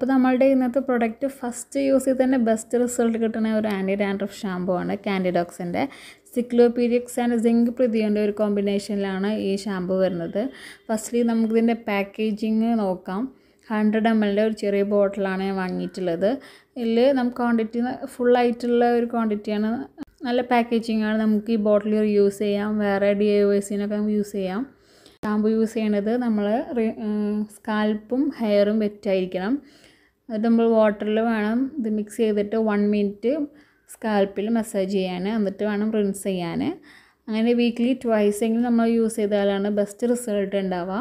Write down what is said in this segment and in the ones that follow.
അപ്പോൾ നമ്മളുടെ ഇന്നത്തെ പ്രൊഡക്റ്റ് ഫസ്റ്റ് യൂസ് ചെയ്ത് തന്നെ ബെസ്റ്റ് റിസൾട്ട് കിട്ടുന്ന ഒരു ആൻറ്റി ഡാൻഡ്രഫ് ഷാമ്പു ആണ് കാൻഡിഡോക്സിൻ്റെ സിക്ലോപീരിയക്സ് ആൻഡ് സിങ്ക് പ്രതിയുടെ ഒരു കോമ്പിനേഷനിലാണ് ഈ ഷാമ്പു വരുന്നത് ഫസ്റ്റ്ലി നമുക്കിതിൻ്റെ പാക്കേജിങ് നോക്കാം ഹൺഡ്രഡ് എം എല്ലിൻ്റെ ഒരു ചെറിയ ബോട്ടിലാണ് ഞാൻ വാങ്ങിയിട്ടുള്ളത് ഇതിൽ നമുക്ക് ക്വാണ്ടിറ്റി ഫുള്ളായിട്ടുള്ള ഒരു ക്വാണ്ടിറ്റിയാണ് നല്ല പാക്കേജിങ് ആണ് നമുക്ക് ഈ ബോട്ടിൽ യൂസ് ചെയ്യാം വേറെ ഡി ഐ വേഴ്സിനൊക്കെ നമുക്ക് യൂസ് ചെയ്യാം ഷാമ്പു യൂസ് ചെയ്യേണ്ടത് നമ്മൾ സ്കാൽപ്പും ഹെയറും വെറ്റായിരിക്കണം എന്നിട്ട് നമ്മൾ വാട്ടറിൽ വേണം ഇത് മിക്സ് ചെയ്തിട്ട് വൺ മിനിറ്റ് സ്കാൽപ്പിൽ മസാജ് ചെയ്യാൻ എന്നിട്ട് വേണം റിൻസ് ചെയ്യാൻ അങ്ങനെ വീക്ക്ലി ട്വൈസ് എങ്കിലും നമ്മൾ യൂസ് ചെയ്താലാണ് ബെസ്റ്റ് റിസൾട്ട് ഉണ്ടാവുക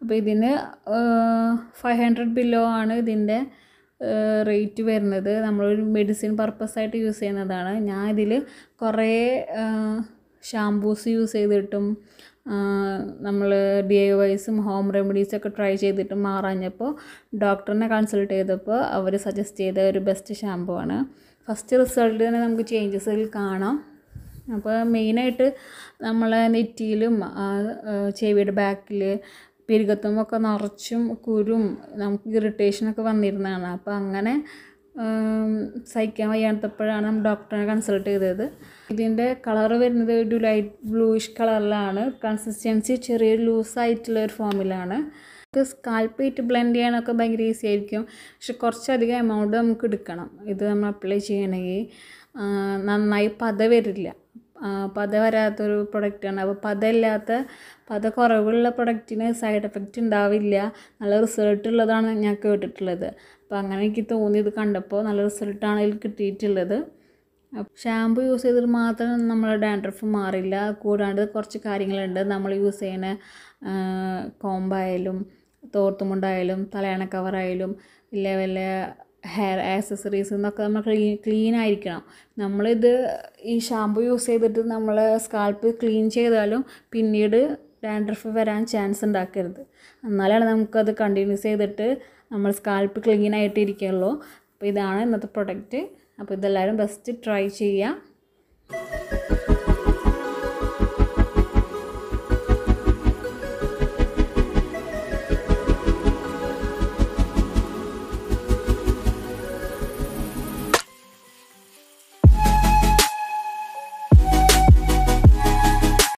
അപ്പോൾ ഇതിന് ഫൈവ് ഹൺഡ്രഡ് ബില്ലോ ആണ് ഇതിൻ്റെ റേറ്റ് വരുന്നത് നമ്മളൊരു മെഡിസിൻ പർപ്പസായിട്ട് യൂസ് ചെയ്യുന്നതാണ് ഞാൻ ഇതിൽ കുറേ ഷാംപൂസ് യൂസ് ചെയ്തിട്ടും നമ്മൾ ഡി ഐ വൈസും ഹോം റെമഡീസൊക്കെ ട്രൈ ചെയ്തിട്ടും മാറാഞ്ഞപ്പോൾ ഡോക്ടറിനെ കൺസൾട്ട് ചെയ്തപ്പോൾ അവർ സജസ്റ്റ് ചെയ്ത ഒരു ബെസ്റ്റ് ഷാംപൂ ആണ് ഫസ്റ്റ് റിസൾട്ട് തന്നെ നമുക്ക് ചേഞ്ചസിൽ കാണാം അപ്പോൾ മെയിനായിട്ട് നമ്മൾ നെറ്റിയിലും ചെവിയുടെ ബാക്കിൽ പെരുകത്തുമൊക്കെ നിറച്ചും കുരും നമുക്ക് ഇറിറ്റേഷനൊക്കെ വന്നിരുന്നതാണ് അപ്പോൾ അങ്ങനെ സഹിക്കാൻ വയ്യാത്തപ്പോഴാണ് നമ്മൾ ഡോക്ടറിനെ കൺസൾട്ട് ചെയ്തത് ഇതിൻ്റെ കളർ വരുന്നത് ഒരു ലൈറ്റ് ബ്ലൂയിഷ് കളറിലാണ് കൺസിസ്റ്റൻസി ചെറിയൊരു ലൂസായിട്ടുള്ള ഒരു ഫോമിലാണ് നമുക്ക് സ്കാൽപ്പ് ഇട്ട് ബ്ലെൻഡ് ചെയ്യാനൊക്കെ ഭയങ്കര ഈസി ആയിരിക്കും പക്ഷെ കുറച്ചധികം എമൗണ്ട് നമുക്ക് എടുക്കണം ഇത് നമ്മൾ അപ്ലൈ ചെയ്യണമെങ്കിൽ നന്നായി പത വരില്ല പത വരാത്തൊരു പ്രൊഡക്റ്റാണ് അപ്പോൾ പതയില്ലാത്ത പത കുറവുള്ള പ്രൊഡക്റ്റിന് സൈഡ് എഫക്റ്റ് ഉണ്ടാവില്ല നല്ല റിസൾട്ട് ഉള്ളതാണ് ഞാൻ കേട്ടിട്ടുള്ളത് അപ്പോൾ അങ്ങനെ എനിക്ക് തോന്നിയത് കണ്ടപ്പോൾ നല്ല റിസൾട്ടാണ് അതിൽ കിട്ടിയിട്ടുള്ളത് ഷാമ്പു യൂസ് ചെയ്തിട്ട് മാത്രം നമ്മുടെ ഡാൻഡ്രഫ് മാറില്ല കൂടാണ്ട് കുറച്ച് കാര്യങ്ങളുണ്ട് നമ്മൾ യൂസ് ചെയ്യുന്ന കോമ്പായാലും തോർത്തുമുണ്ടായാലും തലയണ കവറായാലും വലിയ വല്ല ഹെയർ ആക്സസറീസ് എന്നൊക്കെ നമ്മൾ ക്ലീൻ ക്ലീൻ ആയിരിക്കണം നമ്മളിത് ഈ ഷാമ്പു യൂസ് ചെയ്തിട്ട് നമ്മൾ സ്കാൽപ്പ് ക്ലീൻ ചെയ്താലും പിന്നീട് ഡാൻഡ്രഫ് വരാൻ ചാൻസ് ഉണ്ടാക്കരുത് എന്നാലാണ് നമുക്കത് കണ്ടിന്യൂസ് ചെയ്തിട്ട് നമ്മൾ സ്കാൽപ്പ് ക്ലീൻ ആയിട്ട് അപ്പോൾ ഇതാണ് ഇന്നത്തെ പ്രൊഡക്റ്റ് അപ്പോൾ ഇതെല്ലാവരും ബെസ്റ്റ് ട്രൈ ചെയ്യുക